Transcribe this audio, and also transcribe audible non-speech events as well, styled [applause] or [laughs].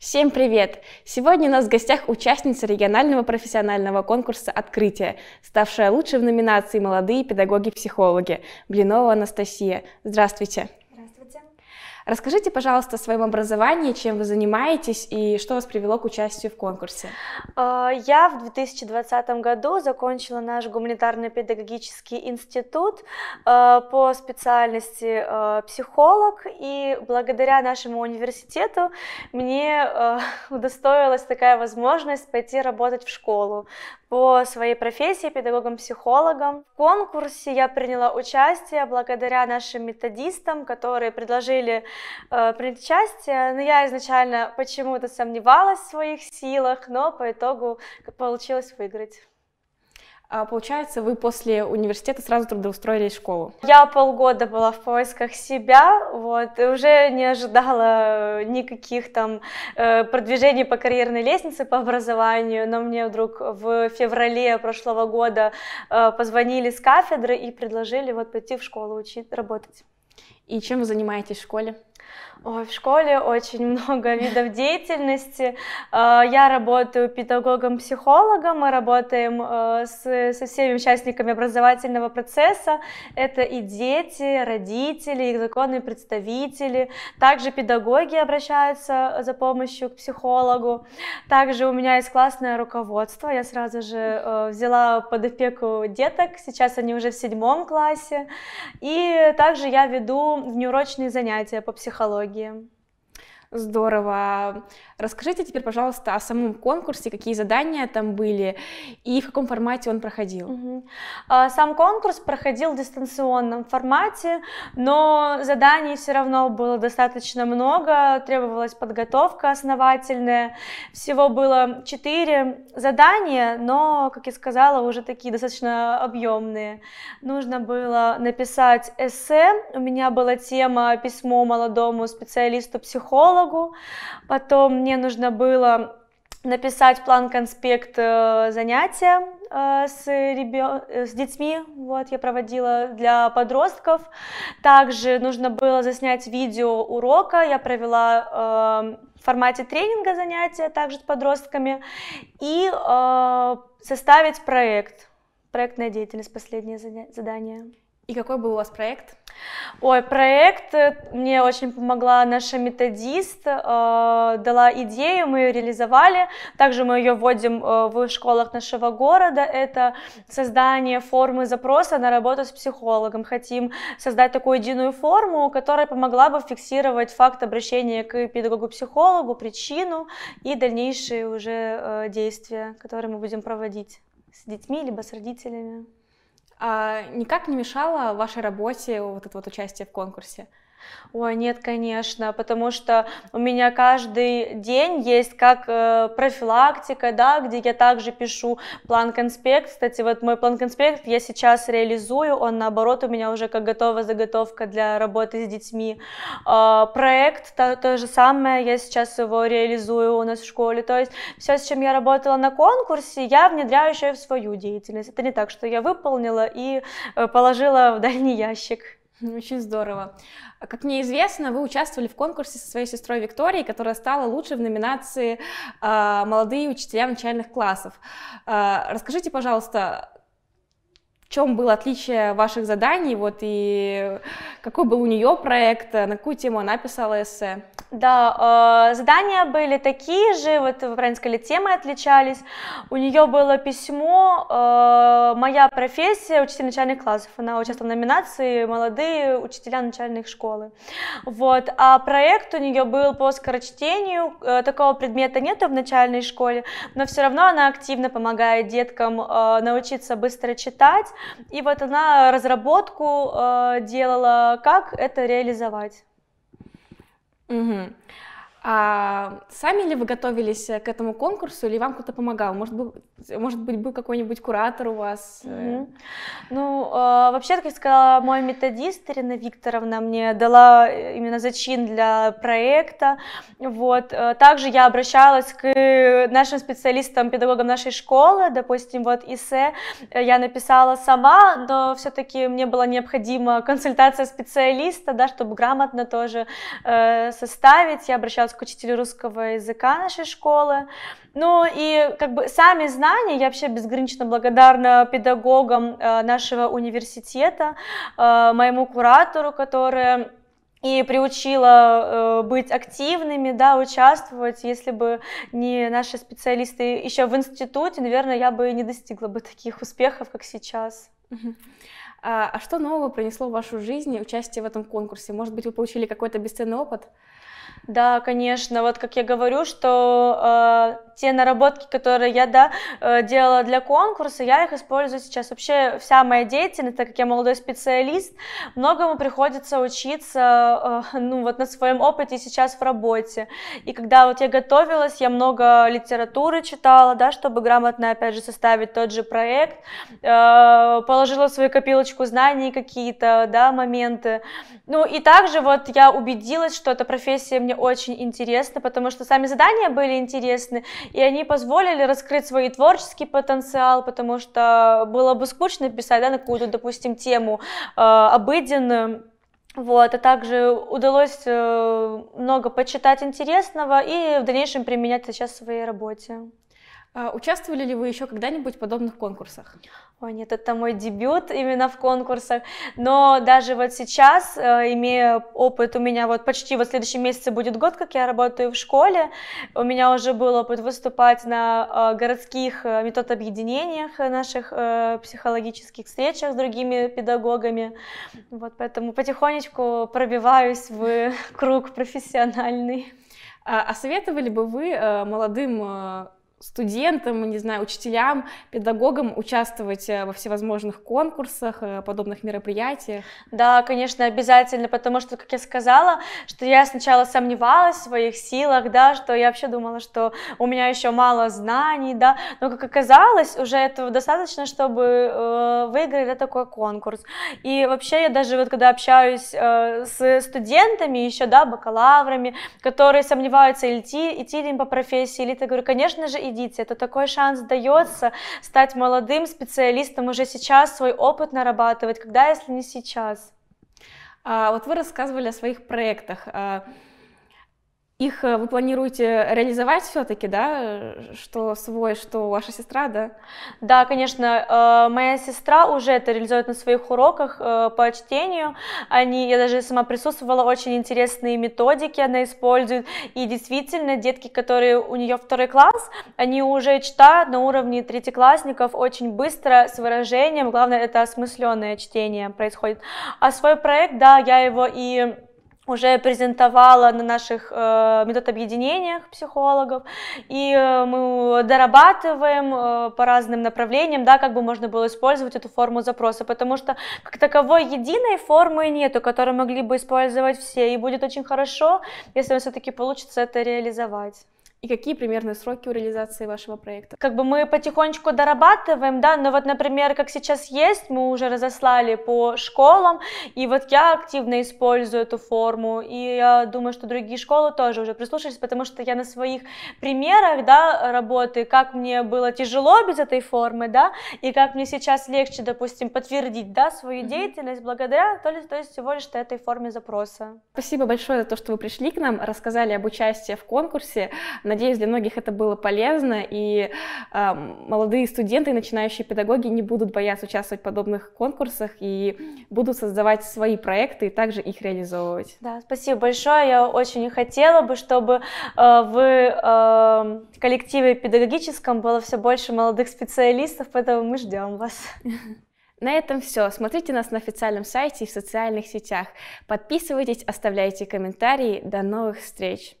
Всем привет! Сегодня у нас в гостях участница регионального профессионального конкурса «Открытие», ставшая лучшей в номинации «Молодые педагоги-психологи» Блинова Анастасия. Здравствуйте! Расскажите, пожалуйста, о своем образовании, чем вы занимаетесь и что вас привело к участию в конкурсе. А, я в 2020 году закончила наш гуманитарный педагогический институт а, по специальности а, психолог, и благодаря нашему университету мне [laughs] удостоилась такая возможность пойти работать в школу по своей профессии педагогом-психологом. В конкурсе я приняла участие благодаря нашим методистам, которые предложили э, принять участие. Но я изначально почему-то сомневалась в своих силах, но по итогу получилось выиграть. А получается, вы после университета сразу трудоустроились в школу? Я полгода была в поисках себя, вот, и уже не ожидала э, никаких там э, продвижений по карьерной лестнице, по образованию, но мне вдруг в феврале прошлого года э, позвонили с кафедры и предложили вот пойти в школу учить, работать. И чем вы занимаетесь в школе? Ой, в школе очень [laughs] много видов деятельности. Э, я работаю педагогом-психологом, мы работаем э, с, со всеми участниками образовательного процесса. Это и дети, родители, их законные представители. Также педагоги обращаются э, за помощью к психологу. Также у меня есть классное руководство. Я сразу же взяла под опеку деток, сейчас они уже в седьмом классе. И также я веду внеурочные занятия по психологии психологии. Здорово. Расскажите теперь, пожалуйста, о самом конкурсе, какие задания там были и в каком формате он проходил. Угу. Сам конкурс проходил в дистанционном формате, но заданий все равно было достаточно много, требовалась подготовка основательная. Всего было четыре задания, но, как я сказала, уже такие достаточно объемные. Нужно было написать эссе. У меня была тема письмо молодому специалисту-психологу психологу, потом мне нужно было написать план-конспект э, занятия э, с, ребё... Э, с детьми, вот, я проводила для подростков. Также нужно было заснять видео урока, я провела эм, в формате тренинга занятия также с подростками, и составить проект, проектная деятельность, последнее задание. И какой был у вас проект? Ой, проект э, мне очень помогла наша методист, э, дала идею, мы ее реализовали. Также мы ее вводим э, в школах нашего города. Это создание формы запроса на работу с психологом. Хотим создать такую единую форму, которая помогла бы фиксировать факт обращения к педагогу-психологу, причину и дальнейшие уже э, действия, которые мы будем проводить с детьми либо с родителями. А, никак не мешало вашей работе вот это вот участие в конкурсе? Ой, нет, конечно, потому что у меня каждый день есть как э, профилактика, да, где я также пишу план-конспект. Кстати, вот мой план-конспект я сейчас реализую, он наоборот у меня уже как готова заготовка для работы с детьми. Э, проект, то, то же самое, я сейчас его реализую у нас в школе. То есть все, с чем я работала на конкурсе, я внедряю еще и в свою деятельность. Это не так, что я выполнила и э, положила в дальний ящик. Ну, очень здорово. Как мне известно, вы участвовали в конкурсе со своей сестрой Викторией, которая стала лучшей в номинации а, «Молодые учителя начальных классов». А, расскажите, пожалуйста, чем было отличие ваших заданий, вот и какой был у нее проект, на какую тему она писала эссе? Да, э, задания были такие же, вот вы правильно сказали, темы отличались. У нее было письмо э, «Моя профессия, учитель начальных классов». Она участвовала в номинации «Молодые учителя начальных школы». Вот. А проект у нее был по скорочтению, э, такого предмета нету в начальной школе, но все равно она активно помогает деткам э, научиться быстро читать, [laughs] И вот она разработку э, делала, как это реализовать. Угу. А сами ли вы готовились э, к этому конкурсу или вам кто-то помогал? Может быть, может быть был какой-нибудь куратор у вас? mm Ну, э, вообще, как я сказала, мой методист Ирина Викторовна мне дала э, именно зачин для проекта. Вот. Также я обращалась к нашим специалистам, педагогам нашей школы, допустим, вот ИСЭ я написала сама, но все-таки мне была необходима консультация специалиста, да, чтобы грамотно тоже э, составить. Я обращалась обращалась к учителю русского языка нашей школы. Ну и как бы сами знания, я вообще безгранично благодарна педагогам э, нашего университета, э, моему куратору, который и приучила э, быть активными, да, участвовать. Если бы не наши специалисты еще в институте, наверное, я бы не достигла бы таких успехов, как сейчас. А, а что нового принесло в вашу жизнь участие в этом конкурсе? Может быть, вы получили какой-то бесценный опыт? Да, конечно. Вот как я говорю, что э, те наработки, которые я да, э, делала для конкурса, я их использую сейчас. Вообще вся моя деятельность, так как я молодой специалист, многому приходится учиться э, ну, вот на своем опыте сейчас в работе. И когда вот я готовилась, я много литературы читала, да, чтобы грамотно, опять же, составить тот же проект, э, положила в свою копилочку знаний какие-то, да, моменты. Ну и также вот я убедилась, что эта профессия мне очень интересно, потому что сами задания были интересны, и они позволили раскрыть свой творческий потенциал, потому что было бы скучно писать да, на какую-то, допустим, тему э, обыденную, вот, а также удалось э, много почитать интересного и в дальнейшем применять сейчас в своей работе. А, участвовали ли вы еще когда-нибудь в подобных конкурсах? О нет, это мой дебют именно в конкурсах. Но даже вот сейчас, э, имея опыт, у меня вот почти вот в следующем месяце будет год, как я работаю в школе. У меня уже был опыт выступать на э, городских э, метод объединениях, наших психологических встречах с другими педагогами. Вот поэтому потихонечку пробиваюсь в круг профессиональный. А, а советовали бы вы молодым студентам, не знаю, учителям, педагогам участвовать э, во всевозможных конкурсах, э, подобных мероприятиях? Да, конечно, обязательно, потому что, как я сказала, что я сначала сомневалась в своих силах, да, что я вообще думала, что у меня еще мало знаний, да, но, как оказалось, уже этого достаточно, чтобы э, выиграть да, такой конкурс. И вообще я даже вот когда общаюсь э, с студентами еще, да, бакалаврами, которые сомневаются, идти, идти им по профессии, или я говорю, конечно же, идите, это такой шанс дается стать молодым специалистом уже сейчас, свой опыт нарабатывать, когда, если не сейчас. А, вот вы рассказывали о своих проектах. А, их э, вы планируете реализовать все-таки, да? Что свой, что ваша сестра, да? Да, конечно. Э, моя сестра уже это реализует на своих уроках э, по чтению. Они, я даже сама присутствовала, очень интересные методики она использует. И действительно, детки, которые у нее второй класс, они уже читают на уровне третьеклассников очень быстро, с выражением. Главное, это осмысленное чтение происходит. А свой проект, да, я его и уже презентовала на наших э, метод объединениях психологов, и э, мы дорабатываем э, по разным направлениям, да, как бы можно было использовать эту форму запроса, потому что как таковой единой формы нету, которую могли бы использовать все, и будет очень хорошо, если все-таки получится это реализовать и какие примерные сроки у реализации вашего проекта? Как бы мы потихонечку дорабатываем, да, но вот, например, как сейчас есть, мы уже разослали по школам, и вот я активно использую эту форму, и я думаю, что другие школы тоже уже прислушались, потому что я на своих примерах, да, работы, как мне было тяжело без этой формы, да, и как мне сейчас легче, допустим, подтвердить, да, свою mm-hmm. деятельность благодаря, то ли, то есть всего лишь этой форме запроса. Спасибо большое за то, что вы пришли к нам, рассказали об участии в конкурсе Надеюсь, для многих это было полезно, и э, молодые студенты и начинающие педагоги не будут бояться участвовать в подобных конкурсах и будут создавать свои проекты и также их реализовывать. Да, спасибо большое. Я очень хотела бы, чтобы э, вы э, в а, коллективе педагогическом было все больше молодых специалистов, поэтому мы ждем вас. [laughs] На этом все. Смотрите нас на официальном сайте и в социальных сетях. Подписывайтесь, оставляйте комментарии. До новых встреч!